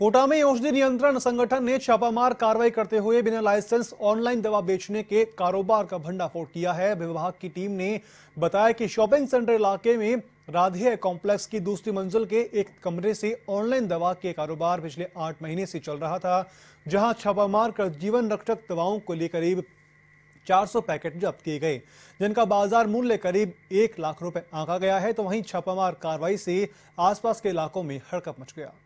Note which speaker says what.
Speaker 1: कोटा में औषधि नियंत्रण संगठन ने छापामार कार्रवाई करते हुए बिना लाइसेंस ऑनलाइन दवा बेचने के कारोबार का भंडाफोड़ किया है विभाग की टीम ने बताया कि शॉपिंग सेंटर इलाके में राधे कॉम्प्लेक्स की दूसरी मंजिल के एक कमरे से ऑनलाइन दवा के कारोबार पिछले आठ महीने से चल रहा था जहां छापामार कर जीवन रक्षक दवाओं को लिए करीब 400 पैकेट जब्त किए गए जिनका बाजार मूल्य करीब एक लाख रुपए आंका गया है तो वहीं छापामार कार्रवाई से आसपास के इलाकों में हड़कप मच गया